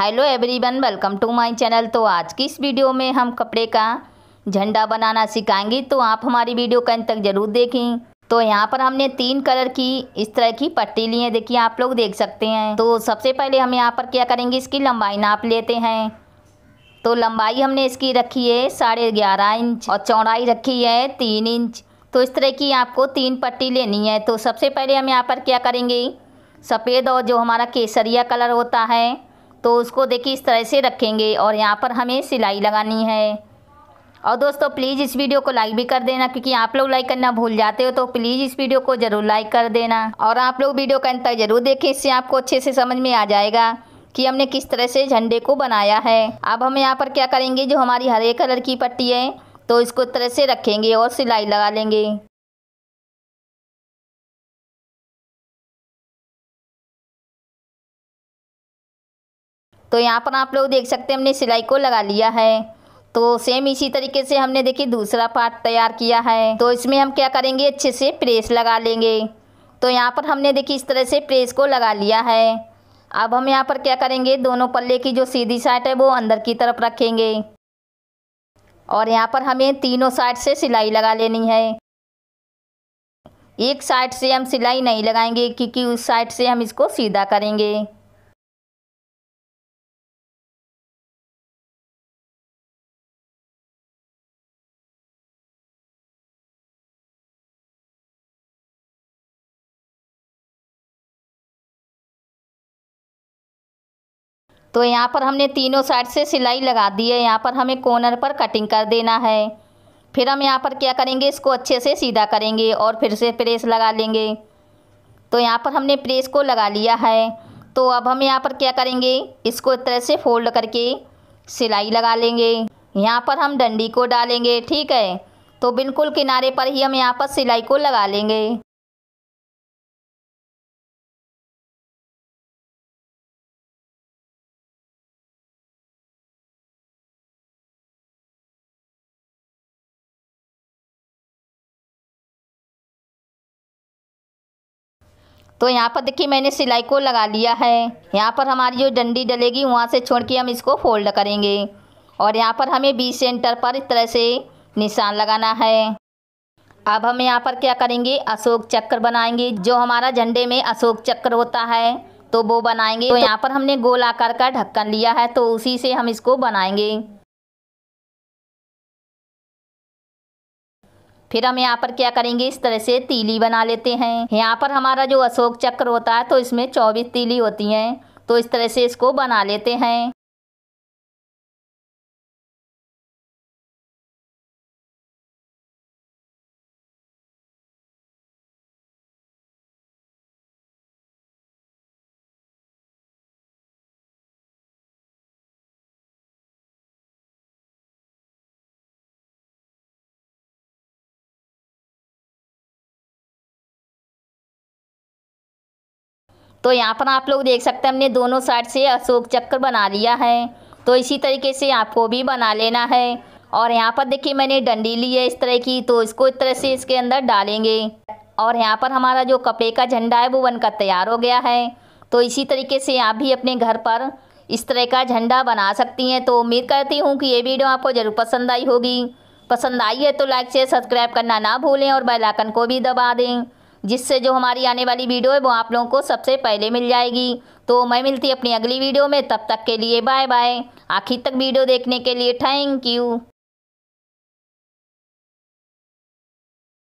hello everyone welcome to my channel तो आज की इस वीडियो में हम कपड़े का झंडा बनाना सिखाएंगे तो आप हमारी वीडियो का अंत तक जरूर देखें तो यहाँ पर हमने तीन कलर की इस तरह की पट्टी ली है देखिए आप लोग देख सकते हैं तो सबसे पहले हम यहाँ पर क्या करेंगे इसकी लंबाई नाप लेते हैं तो लंबाई हमने इसकी रखी है साढ़े ग्यारह इंच और चौड़ाई रखी है तीन इंच तो इस तरह की आपको तीन पट्टी लेनी है तो सबसे पहले हम यहाँ पर क्या करेंगे सफ़ेद और जो हमारा केसरिया कलर होता है तो उसको देखिए इस तरह से रखेंगे और यहाँ पर हमें सिलाई लगानी है और दोस्तों प्लीज़ इस वीडियो को लाइक भी कर देना क्योंकि आप लोग लाइक करना भूल जाते हो तो प्लीज़ इस वीडियो को ज़रूर लाइक कर देना और आप लोग वीडियो का अंतर जरूर देखें इससे आपको अच्छे से समझ में आ जाएगा कि हमने किस तरह से झंडे को बनाया है अब हम यहाँ पर क्या करेंगे जो हमारी हरे कलर की पट्टी है तो इसको तरह से रखेंगे और सिलाई लगा लेंगे तो यहाँ पर आप लोग देख सकते हैं हमने सिलाई को लगा लिया है तो सेम इसी तरीके से हमने देखिए दूसरा पार्ट तैयार किया है तो इसमें हम क्या करेंगे अच्छे से प्रेस लगा लेंगे तो यहाँ पर हमने देखिए इस तरह से प्रेस को लगा लिया है अब हम यहाँ पर क्या करेंगे दोनों पल्ले की जो सीधी साइड है वो अंदर की तरफ रखेंगे और यहाँ पर हमें तीनों साइड से सिलाई लगा लेनी है एक साइड से हम सिलाई नहीं लगाएंगे क्योंकि उस साइड से हम इसको सीधा करेंगे तो यहाँ पर हमने तीनों साइड से सिलाई लगा दी है यहाँ पर हमें कॉर्नर पर कटिंग कर देना है फिर हम यहाँ पर क्या करेंगे इसको अच्छे से सीधा करेंगे और फिर से प्रेस लगा लेंगे तो यहाँ पर हमने प्रेस को लगा लिया है तो अब हम यहाँ पर क्या करेंगे इसको इस तरह से फोल्ड करके सिलाई लगा लेंगे यहाँ पर हम डंडी को डालेंगे ठीक है तो बिल्कुल किनारे पर ही हम यहाँ पर सिलाई को लगा लेंगे तो यहाँ पर देखिए मैंने सिलाई को लगा लिया है यहाँ पर हमारी जो डंडी डलेगी वहाँ से छोड़ के हम इसको फोल्ड करेंगे और यहाँ पर हमें बी सेंटर पर इस तरह से निशान लगाना है अब हम यहाँ पर क्या करेंगे अशोक चक्र बनाएंगे जो हमारा झंडे में अशोक चक्र होता है तो वो बनाएंगे तो यहाँ पर हमने गोल आकार का ढक्कन लिया है तो उसी से हम इसको बनाएंगे फिर हम यहाँ पर क्या करेंगे इस तरह से तीली बना लेते हैं यहाँ पर हमारा जो अशोक चक्र होता है तो इसमें चौबीस तीली होती हैं तो इस तरह से इसको बना लेते हैं तो यहाँ पर आप लोग देख सकते हैं हमने दोनों साइड से अशोक चक्र बना लिया है तो इसी तरीके से आपको भी बना लेना है और यहाँ पर देखिए मैंने डंडी ली है इस तरह की तो इसको इस तरह से इसके अंदर डालेंगे और यहाँ पर हमारा जो कपड़े का झंडा है वो बनकर तैयार हो गया है तो इसी तरीके से आप भी अपने घर पर इस तरह का झंडा बना सकती हैं तो उम्मीद करती हूँ कि ये वीडियो आपको ज़रूर पसंद आई होगी पसंद आई है तो लाइक शेयर सब्सक्राइब करना ना भूलें और बेल आइकन को भी दबा दें जिससे जो हमारी आने वाली वीडियो है वो आप लोगों को सबसे पहले मिल जाएगी तो मैं मिलती अपनी अगली वीडियो में तब तक के लिए बाय बाय आखिर तक वीडियो देखने के लिए थैंक यू